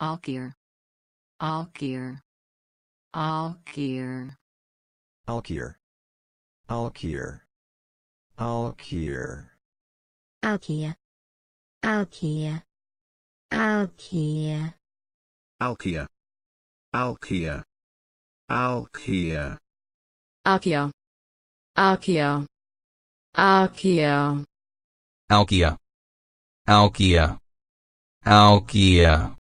Alkier, alkier, alkier, alkier, alkier, alkier, Alkia. Alkia. Alkia. Alkia. Alkia. Alkia. Alkia. Alkia. Alkia. Alkia. Alkia. Alkia.